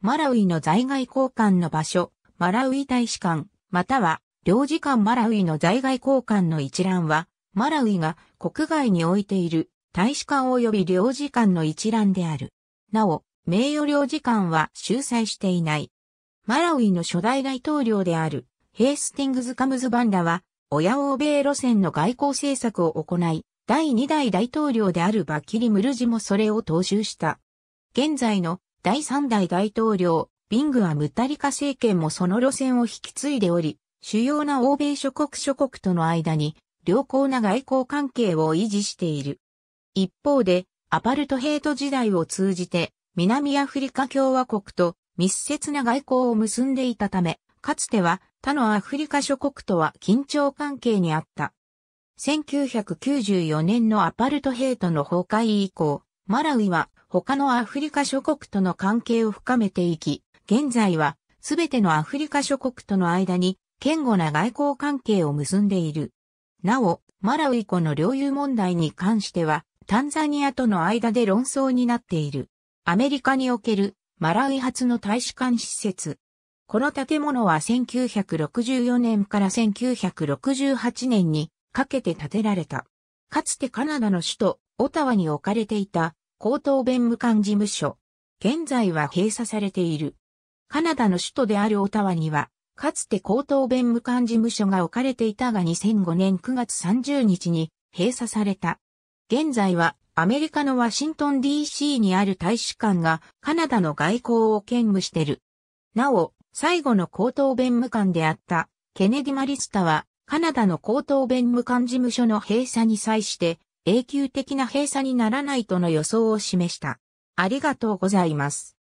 マラウイの在外交換の場所、マラウイ大使館、または領事館マラウイの在外交換の一覧は、マラウイが国外に置いている大使館及び領事館の一覧である。なお、名誉領事館は収載していない。マラウイの初代大統領であるヘースティングズ・カムズ・バンダは、親欧米路線の外交政策を行い、第2代大統領であるバキリ・ムルジもそれを踏襲した。現在の第3代大統領、ビングはムタリカ政権もその路線を引き継いでおり、主要な欧米諸国諸国との間に良好な外交関係を維持している。一方で、アパルトヘイト時代を通じて、南アフリカ共和国と密接な外交を結んでいたため、かつては他のアフリカ諸国とは緊張関係にあった。1994年のアパルトヘイトの崩壊以降、マラウイは他のアフリカ諸国との関係を深めていき、現在はすべてのアフリカ諸国との間に堅固な外交関係を結んでいる。なお、マラウイ湖の領有問題に関しては、タンザニアとの間で論争になっている。アメリカにおけるマラウイ発の大使館施設。この建物は1964年から1968年にかけて建てられた。かつてカナダの首都オタワに置かれていた高等弁務官事務所。現在は閉鎖されている。カナダの首都であるオタワには、かつて高等弁務官事務所が置かれていたが2005年9月30日に閉鎖された。現在はアメリカのワシントン DC にある大使館がカナダの外交を兼務してる。なお、最後の高等弁務官であったケネディ・マリスタはカナダの高等弁務官事務所の閉鎖に際して永久的な閉鎖にならないとの予想を示した。ありがとうございます。